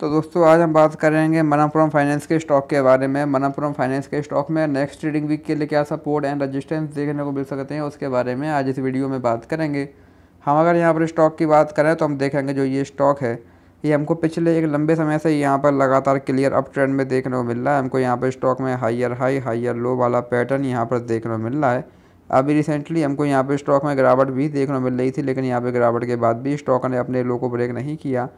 तो दोस्तों आज हम बात करेंगे मनापुरम फाइनेंस के स्टॉक के बारे में मनापुरम फाइनेंस के स्टॉक में नेक्स्ट ट्रेडिंग वीक के लिए क्या सपोर्ट एंड रेजिस्टेंस देखने को मिल सकते हैं उसके बारे में आज इस वीडियो में बात करेंगे हम अगर यहाँ पर स्टॉक की बात करें तो हम देखेंगे जो ये स्टॉक है ये हमको पिछले एक लंबे समय से यहाँ पर लगातार क्लियर अप ट्रेंड में देखने को मिल रहा है हमको यहाँ पर स्टॉक में हाइयर हाई हाइयर लो वाला पैटर्न यहाँ पर देखने को मिल रहा है अभी रिसेंटली हमको यहाँ पर स्टॉक में गिरावट भी देखने को मिल रही थी लेकिन यहाँ पर गिरावट के बाद भी स्टॉक ने अपने लो को ब्रेक नहीं किया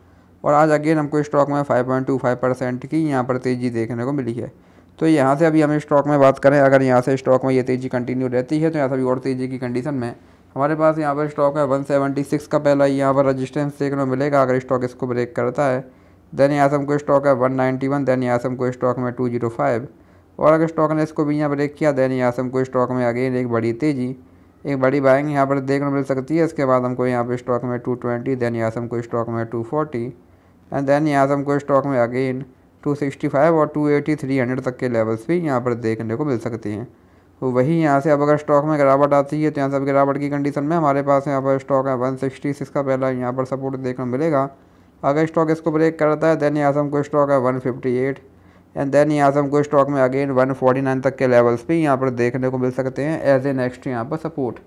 और आज अगेन हमको स्टॉक में 5.25 परसेंट की यहाँ पर तेज़ी देखने को मिली है तो यहाँ से अभी हम स्टॉक में बात करें अगर यहाँ से स्टॉक में ये तेज़ी कंटिन्यू रहती है तो यहाँ से अभी और तेज़ी की कंडीशन में हमारे पास यहाँ पर स्टॉक है सिक्स का पहला यहाँ पर रजिस्टेंस देखने को मिलेगा अगर स्टॉक इसको ब्रेक करता है देन यहाँ से हमको स्टॉक है वन देन यहाँ से हमको स्टॉक में फाइव और अगर स्टॉक ने इसको भी यहाँ ब्रेक किया देन यहाँ से हमको स्टॉक में अगेन एक बड़ी तेज़ी एक बड़ी बाइंग यहाँ पर देखने को मिल सकती है इसके बाद हमको यहाँ पर स्टॉक में टू देन यहाँ से हमको स्टॉक में टू एंड देन यहाँ से हमको स्टॉक में अगेन 265 और थ्री हंड्रेड तक के लेवल्स भी यहाँ पर देखने को मिल सकते हैं तो वही यहाँ से अब अगर स्टॉक में गिरावट आती है तो यहाँ से अब गिरावट की कंडीशन में हमारे पास यहाँ पर स्टॉक है वन सिक्सटी सिक्स का पहला यहाँ पर सपोर्ट देखने मिलेगा अगर स्टॉक इसको ब्रेक करता है देन यहाँ से हमको स्टॉक है one fifty eight and then यहाँ से हमको स्टॉक में अगेन 149 तक के लेवल्स भी यहाँ पर देखने को मिल सकते हैं एज ए नेक्स्ट यहाँ पर सपोर्ट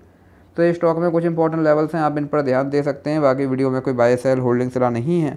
तो ये स्टॉक में कुछ इंपॉर्टेंट लेवल्स हैं आप इन पर ध्यान दे सकते हैं बाकी वीडियो में कोई बाय सेल होल्डिंग सलाह नहीं है